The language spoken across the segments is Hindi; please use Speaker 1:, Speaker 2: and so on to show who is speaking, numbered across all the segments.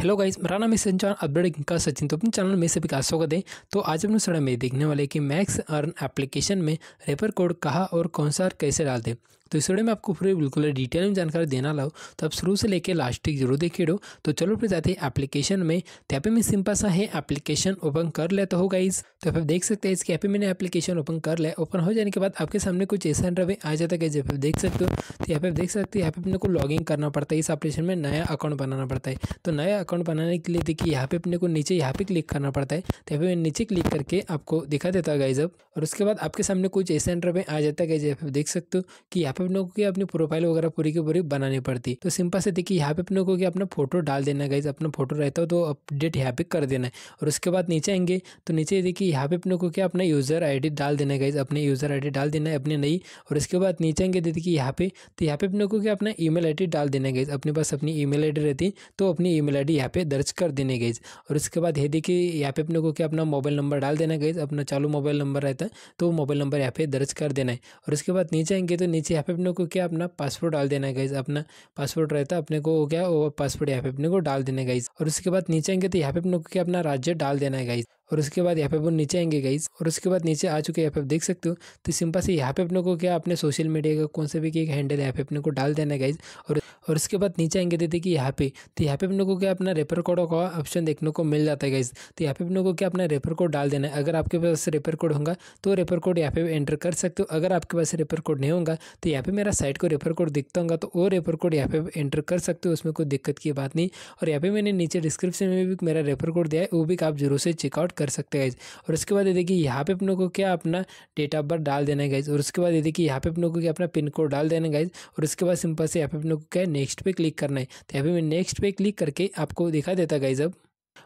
Speaker 1: हेलो गाइस मेरा नाम है संचान अपडेट का सचिन तो अपने चैनल में सभी का स्वागत है तो आज अपने सड़क में देखने वाले कि मैक्स अर्न एप्लीकेशन में रेफर कोड कहाँ और कौन सा कैसे डालते तो इस वीडियो में आपको पूरी बिल्कुल डिटेल में जानकारी देना लाओ तो आप शुरू से लेकर लास्ट तक जरूर रहो तो चलो फिर जाते हैं एप्लीकेशन में तो यहाँ पे मैं सिंपल सा है एप्लीकेशन ओपन कर लेता हो गाइज तो आप देख सकते हैं इसके यहाँ पे मैंने एप्लीकेशन ओपन कर लिया ओपन हो जाने के बाद आपके सामने कुछ ऐसा में आ जाता है जब आप देख सकते हो तो यहाँ पे आप देख सकते हो यहाँ पे अपने को लॉग करना पड़ता है इस एप्लीकेशन में नया अकाउंट बनाना पड़ता है तो नया अकाउंट बनाने के लिए देखिए यहाँ पे अपने को नीचे यहाँ पे क्लिक करना पड़ता है तो यहाँ पे नीचे क्लिक करके आपको दिखा देता है गाइज अब और उसके बाद आपके सामने कुछ ऐसा में आ जाता है जब आप देख सकते हो कि यहाँ पे पे अपने को अपनी प्रोफाइल वगैरह पूरी की पूरी बनानी पड़ती तो सिंपल से देखिए यहाँ पे अपने को अपना फोटो डाल देना गाइज अपना फोटो रहता हो तो अपडेट यहाँ पे कर देना है और उसके बाद नीचे आएंगे तो नीचे देखिए यहाँ पे अपने को क्या अपना यूज़र डी डाल देना गाइज अपने यूज़र डी डाल देना है अपने नई और उसके बाद नीचे आएंगे देखिए यहाँ पे तो यहाँ पे अपने को क्या अपना आई डी डाल देना गाइज अपने पास अपनी आई डी रहती तो अपनी आई डी यहाँ पे दर्ज कर देने गाइज और उसके बाद ये देखिए यहाँ पे अपने को क्या अपना मोबाइल नंबर डाल देना गाइज अपना चालू मोबाइल नंबर रहता है तो मोबाइल नंबर यहाँ पे दर्ज कर देना है और उसके बाद नीचे आएंगे तो नीचे पे अपने को क्या अपना पासवर्ड डाल देना गाइज अपना पासवर्ड रहता है अपने को क्या वो पासवर्ड यहाँ पे अपने को डाल देना गाइज और उसके बाद नीचे आएंगे तो यहाँ पे अपने को क्या अपना राज्य डाल देना है गाइज और उसके बाद यहाँ पे अपन नीचे आएंगे गाइज और उसके बाद नीचे आ चुके यहाँ पे आप देख सकते हो तो सिंपल से यहाँ पे अपने को क्या अपने सोशल मीडिया का कौन सा भी एक हैंडल है यहाँ पे अपने को डाल देना है गाइज और और उसके बाद नीचे आएंगे देते कि यहाँ पे तो यहाँ पे अपने को क्या अपना रेफर कोड का ऑप्शन देखने को मिल जाता है गाइज तो यहाँ पे अपने को क्या अपना रेफर कोड डाल देना है अगर आपके पास रेफर कोड होगा तो रेफर कोड यहाँ पे एंटर कर सकते हो अगर आपके पास रेफर कोड नहीं होगा तो यहाँ पे मेरा साइट को रेफर कोड दिखता होगा तो वो रेफर कोड यहाँ पे एंटर कर सकते हो उसमें कोई दिक्कत की बात नहीं और यहाँ पे मैंने नीचे डिस्क्रिप्शन में भी मेरा रेफर कोड दिया है वो भी आप जरूर से चेकआउट कर सकते हैं गाइज और उसके बाद ये देखिए यहाँ पे अपने को क्या अपना डेट ऑफ बर्थ डाल देना है गाइज और उसके बाद ये देखिए यहाँ पे अपने को क्या अपना पिन कोड डाल देना है गाइज और उसके बाद सिंपल से यहाँ पे अपने को क्या नेक्स्ट पे क्लिक करना है तो यहाँ पे मैं नेक्स्ट पे क्लिक करके आपको दिखा देता गाइज अब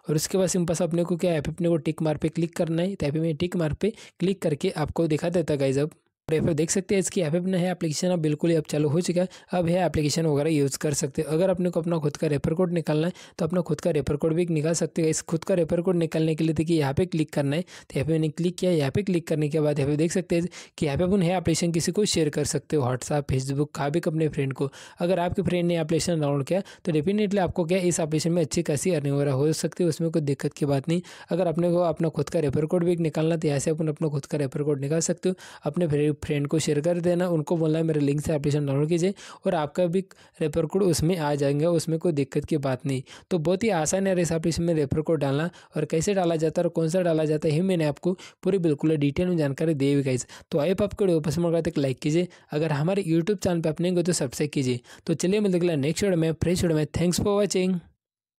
Speaker 1: और उसके बाद सिंपल से अपने को क्या है अपने को टिक मार पे क्लिक करना है तो पे मैं टिक मार पे क्लिक करके आपको दिखा देता गाइज अब एफ देख सकते हैं इसकी एफ अपना है एप्लीकेशन अब बिल्कुल ही अब चालू हो चुका है अब यह एप्लीकेशन वगैरह यूज़ कर सकते हो अगर अपने को अपना खुद का रेफर कोड निकालना है तो अपना खुद का रेफर कोड भी निकाल सकते हो इस खुद का रेफर कोड निकालने के लिए देखिए यहाँ पे क्लिक करना है तो यहाँ पे मैंने क्लिक किया यहाँ पे क्लिक करने के बाद यहाँ पे देख सकते हैं कि यहाँ पे अपन है एप्लीकेशन किसी को शेयर कर सकते हो व्हाट्सअप फेसबुक का भी अपने फ्रेंड को अगर आपके फ्रेंड ने एप्लीकेशन डाउनलोड किया तो डेफिनेटली आपको क्या इस एप्लीकेशन में अच्छी खासी अर्निंग वगैरह हो सकती है उसमें कोई दिक्कत की बात नहीं अगर अपने को अपना खुद का रेफर कोड भी निकालना तो यहाँ से अपन अपना खुद का रेफर कोड निकाल सकते हो अपने फ्रेंड को शेयर कर देना उनको बोलना मेरे लिंक से एप्लीकेशन डाउनलोड कीजिए और आपका भी रेफर कोड उसमें आ जाएगा उसमें कोई दिक्कत की बात नहीं तो बहुत ही आसान है इस एप्लीकेशन में रेफर कोड डालना और कैसे डाला जाता है और कौन सा डाला जाता है मैंने आपको पूरी बिल्कुल डिटेल में जानकारी दी हुई गई तो आइए आपको वीडियो पसंद होगा तो लाइक कीजिए अगर हमारे यूट्यूब चैनल पर अपने को तो सब्सक्राइब कीजिए तो चलिए मिलते नेक्स्ट वीडियो में फ्रेश वीडियो में थैंक्स फॉर वॉचिंग